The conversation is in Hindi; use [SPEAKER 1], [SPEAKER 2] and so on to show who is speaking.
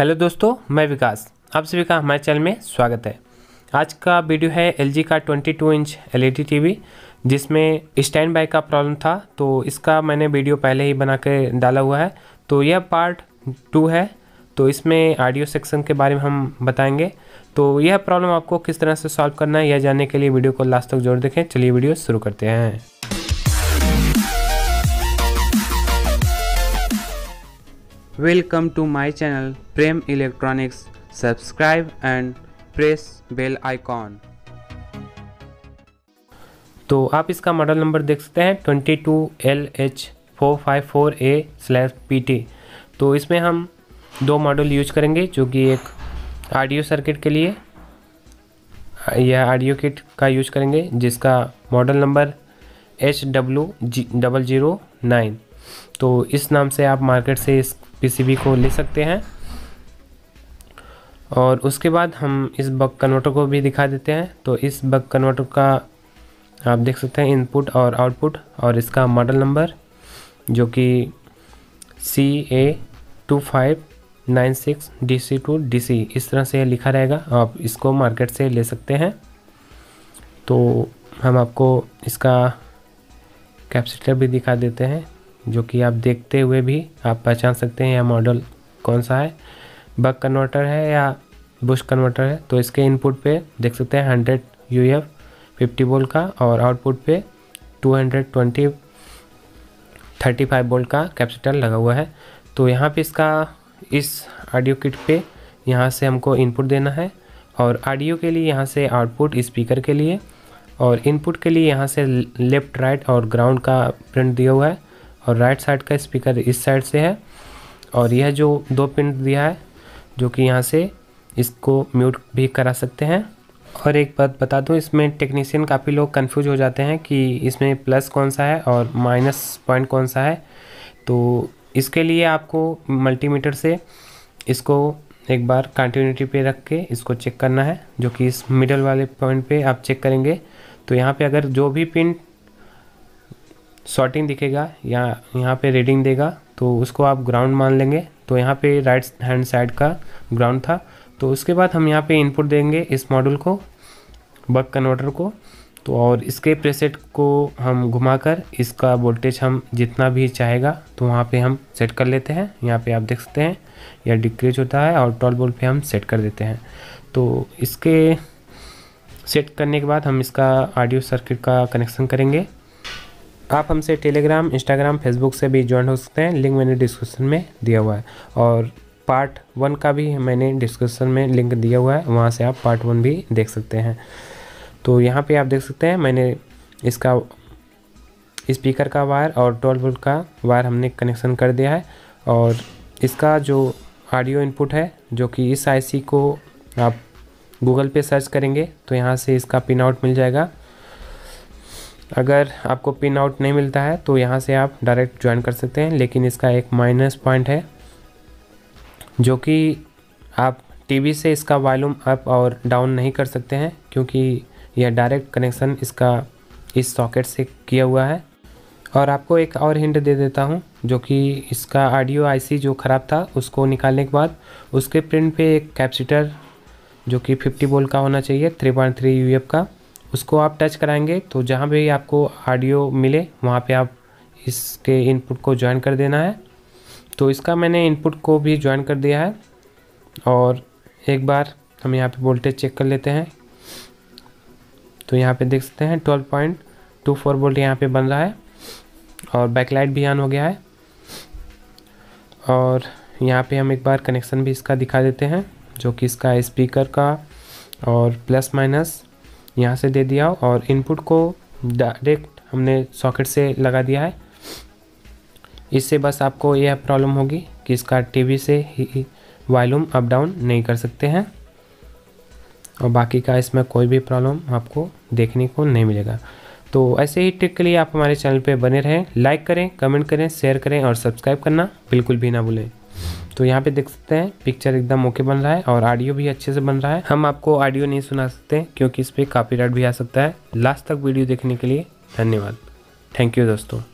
[SPEAKER 1] हेलो दोस्तों मैं विकास आप सभी का हमारे चैनल में स्वागत है आज का वीडियो है एल का 22 इंच एल टीवी जिसमें स्टैंड बाय का प्रॉब्लम था तो इसका मैंने वीडियो पहले ही बना के डाला हुआ है तो यह पार्ट टू है तो इसमें ऑडियो सेक्शन के बारे में हम बताएंगे तो यह प्रॉब्लम आपको किस तरह से सॉल्व करना है यह जानने के लिए वीडियो को लास्ट तक जोड़ देखें चलिए वीडियो शुरू करते हैं welcome to my channel Prem electronics subscribe and press bell icon तो आप इसका मॉडल नंबर देख सकते हैं twenty two L H four five four A slash P T तो इसमें हम दो मॉडल यूज करेंगे जो कि एक ऑडियो सर्किट के लिए यह ऑडियो किट का यूज करेंगे जिसका model number H W G double zero nine तो इस नाम से आप मार्केट से इस पीसीबी को ले सकते हैं और उसके बाद हम इस बक कन्वर्टर को भी दिखा देते हैं तो इस बक कन्वर्टर का आप देख सकते हैं इनपुट और आउटपुट और इसका मॉडल नंबर जो कि C A two five nine six D C two D C इस तरह से लिखा रहेगा आप इसको मार्केट से ले सकते हैं तो हम आपको इसका कैपेसिटर भी दिखा देते हैं जो कि आप देखते हुए भी आप पहचान सकते हैं यह मॉडल कौन सा है बक कन्वर्टर है या बुश कन्वर्टर है तो इसके इनपुट पे देख सकते हैं hundred U F fifty volt का और आउटपुट पे two hundred twenty thirty five volt का कैपेसिटर लगा हुआ है तो यहाँ पे इसका इस ऑडियो किट पे यहाँ से हमको इनपुट देना है और ऑडियो के लिए यहाँ से आउटपुट स्पीकर के लिए और इनपुट के लिए यहाँ से लेफ़्ट राइट और ग्राउंड का प्रिंट दिया हुआ है और राइट साइड का स्पीकर इस साइड से है और यह जो दो पिन दिया है जो कि यहाँ से इसको म्यूट भी करा सकते हैं और एक बात बता दूँ इसमें टेक्नीसियन काफ़ी लोग कंफ्यूज हो जाते हैं कि इसमें प्लस कौन सा है और माइनस पॉइंट कौन सा है तो इसके लिए आपको मल्टीमीटर से इसको एक बार कंटिन्यूटी पे रख के इसको चेक करना है जो कि इस मिडल वाले पॉइंट पे आप चेक करेंगे तो यहाँ पे अगर जो भी पिन सॉर्टिंग दिखेगा या यहाँ पे रीडिंग देगा तो उसको आप ग्राउंड मान लेंगे तो यहाँ पे राइट हैंड साइड का ग्राउंड था तो उसके बाद हम यहाँ पे इनपुट देंगे इस मॉडल को बक कन्वर्टर को तो और इसके प्रेसेट को हम घुमाकर इसका वोल्टेज हम जितना भी चाहेगा तो वहाँ पे हम सेट कर लेते हैं यहाँ पे आप देख सकते हैं यह डिक्रीज होता है और टॉल बोल्ट पर हम सेट कर देते हैं तो इसके सेट करने के बाद हम इसका ऑडियो सर्किट का कनेक्शन करेंगे आप हमसे टेलीग्राम इंस्टाग्राम फेसबुक से भी ज्वाइन हो सकते हैं लिंक मैंने डिस्क्रिप्शन में दिया हुआ है और पार्ट वन का भी मैंने डिस्क्रिप्शन में लिंक दिया हुआ है वहाँ से आप पार्ट वन भी देख सकते हैं तो यहाँ पे आप देख सकते हैं मैंने इसका स्पीकर का वायर और ट्वेल्व वोल्ट का वायर हमने कनेक्शन कर दिया है और इसका जो ऑडियो इनपुट है जो कि इस आईसी को आप गूगल पे सर्च करेंगे तो यहाँ से इसका पिन आउट मिल जाएगा अगर आपको पिन आउट नहीं मिलता है तो यहाँ से आप डायरेक्ट ज्वाइन कर सकते हैं लेकिन इसका एक माइनस पॉइंट है जो कि आप टीवी से इसका वॉल्यूम अप और डाउन नहीं कर सकते हैं क्योंकि यह डायरेक्ट कनेक्शन इसका इस सॉकेट से किया हुआ है और आपको एक और हिंट दे देता हूँ जो कि इसका ऑडियो आईसी जो ख़राब था उसको निकालने के बाद उसके प्रिंट पे एक कैपेसिटर जो कि 50 बोल्ट का होना चाहिए 3.3 यूएफ का उसको आप टच कराएंगे तो जहाँ भी आपको ऑडियो मिले वहाँ पे आप इसके इनपुट को ज्वाइन कर देना है तो इसका मैंने इनपुट को भी ज्वाइन कर दिया है और एक बार हम यहाँ पे वोल्टेज चेक कर लेते हैं तो यहाँ पे देख सकते हैं twelve point two four volt यहाँ पे बन रहा है और बैकलाइट भी ऑन हो गया है और यहाँ पे हम एक बार कनेक्शन भी इसका दिखा देते हैं जो कि इसका स्पीकर का और प्लस माइनस यहाँ से दे दिया और इनपुट को डायरेक्ट हमने सॉकेट से लगा दिया है इससे बस आपको यह प्रॉब्लम होगी कि इसका टीवी से ही वॉल्यूम अप डाउन नहीं कर सकते हैं और बाकी का इसमें कोई भी प्रॉब्लम आपको देखने को नहीं मिलेगा तो ऐसे ही ट्रिक के लिए आप हमारे चैनल पर बने रहें लाइक करें कमेंट करें शेयर करें और सब्सक्राइब करना बिल्कुल भी ना भूलें तो यहाँ पे देख सकते हैं पिक्चर एकदम ओके बन रहा है और ऑडियो भी अच्छे से बन रहा है हम आपको ऑडियो नहीं सुना सकते क्योंकि इस पर कापीराइट भी आ सकता है लास्ट तक वीडियो देखने के लिए धन्यवाद थैंक यू दोस्तों